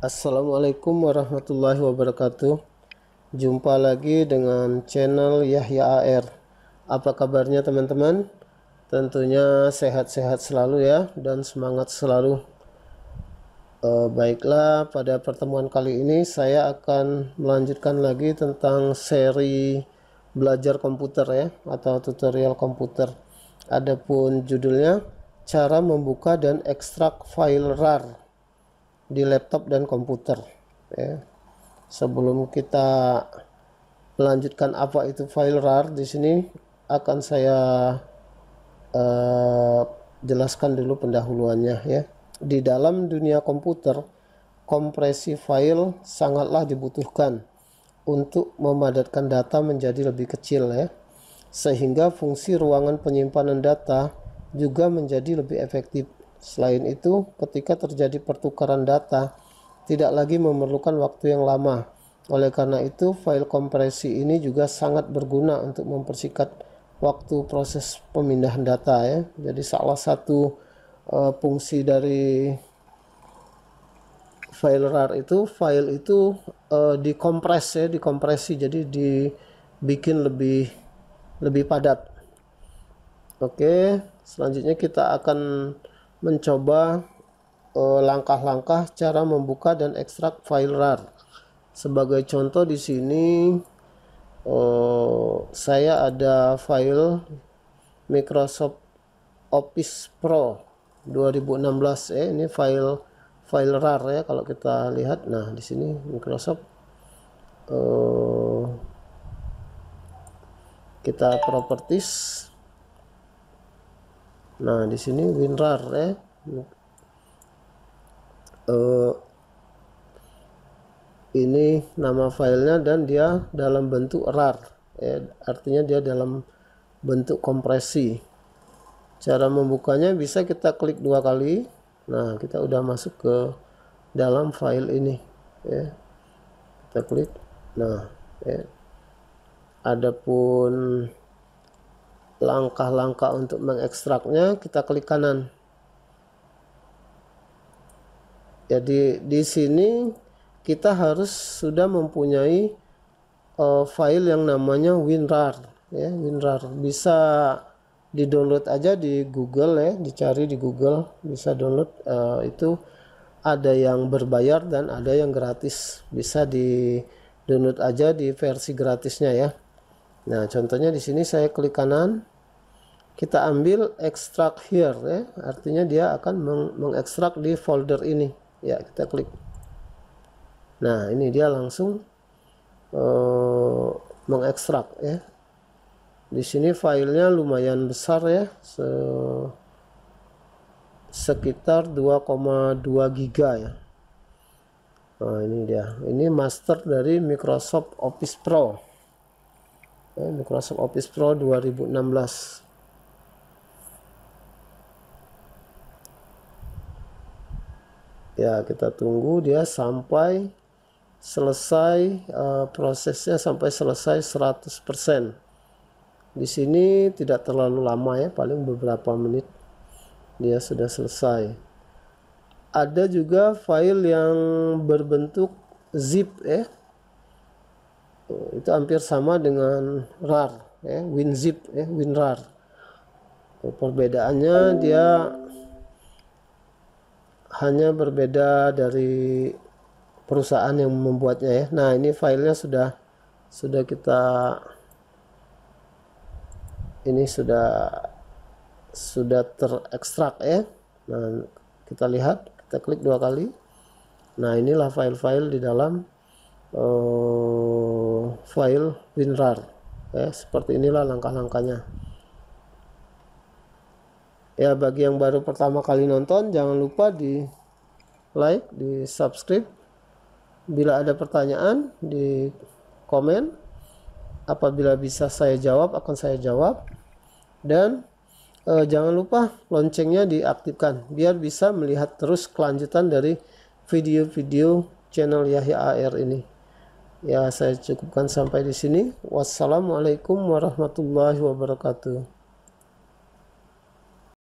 Assalamualaikum warahmatullahi wabarakatuh. Jumpa lagi dengan channel Yahya AR. Apa kabarnya teman-teman? Tentunya sehat-sehat selalu ya dan semangat selalu. E, baiklah, pada pertemuan kali ini saya akan melanjutkan lagi tentang seri belajar komputer ya atau tutorial komputer. Adapun judulnya cara membuka dan ekstrak file RAR di laptop dan komputer ya. sebelum kita melanjutkan apa itu file RAR di sini akan saya uh, jelaskan dulu pendahuluannya ya di dalam dunia komputer kompresi file sangatlah dibutuhkan untuk memadatkan data menjadi lebih kecil ya sehingga fungsi ruangan penyimpanan data juga menjadi lebih efektif Selain itu, ketika terjadi pertukaran data, tidak lagi memerlukan waktu yang lama. Oleh karena itu, file kompresi ini juga sangat berguna untuk mempersingkat waktu proses pemindahan data ya. Jadi salah satu uh, fungsi dari file RAR itu file itu uh, dikompres ya, dikompresi jadi dibikin lebih lebih padat. Oke, selanjutnya kita akan mencoba eh, langkah-langkah cara membuka dan ekstrak file RAR. Sebagai contoh di sini eh, saya ada file Microsoft Office Pro 2016 eh e. ini file file RAR ya kalau kita lihat. Nah, di sini Microsoft eh, kita properties nah di sini winrar ya uh, ini nama filenya dan dia dalam bentuk rar ya artinya dia dalam bentuk kompresi cara membukanya bisa kita klik dua kali nah kita udah masuk ke dalam file ini ya kita klik nah ya adapun langkah-langkah untuk mengekstraknya kita klik kanan jadi di sini kita harus sudah mempunyai uh, file yang namanya WinRAR ya WinRAR bisa di download aja di Google ya dicari di Google bisa download uh, itu ada yang berbayar dan ada yang gratis bisa di download aja di versi gratisnya ya Nah, contohnya di sini saya klik kanan kita ambil extract here ya artinya dia akan mengekstrak di folder ini ya kita klik nah ini dia langsung uh, mengekstrak ya di sini filenya lumayan besar ya se sekitar 2,2 giga ya nah ini dia ini master dari Microsoft Office Pro ya, Microsoft Office Pro 2016 ya kita tunggu dia sampai selesai uh, prosesnya sampai selesai 100% di sini tidak terlalu lama ya paling beberapa menit dia sudah selesai ada juga file yang berbentuk zip ya itu hampir sama dengan rar ya winzip ya winrar perbedaannya dia hanya berbeda dari perusahaan yang membuatnya ya. Nah, ini filenya sudah sudah kita ini sudah sudah terekstrak ya. Nah, kita lihat, kita klik dua kali. Nah, inilah file-file di dalam uh, file WinRAR. Ya, seperti inilah langkah-langkahnya ya bagi yang baru pertama kali nonton jangan lupa di like di subscribe bila ada pertanyaan di komen apabila bisa saya jawab akan saya jawab dan eh, jangan lupa loncengnya diaktifkan biar bisa melihat terus kelanjutan dari video-video channel Yahya AR ini ya saya cukupkan sampai di sini wassalamualaikum warahmatullahi wabarakatuh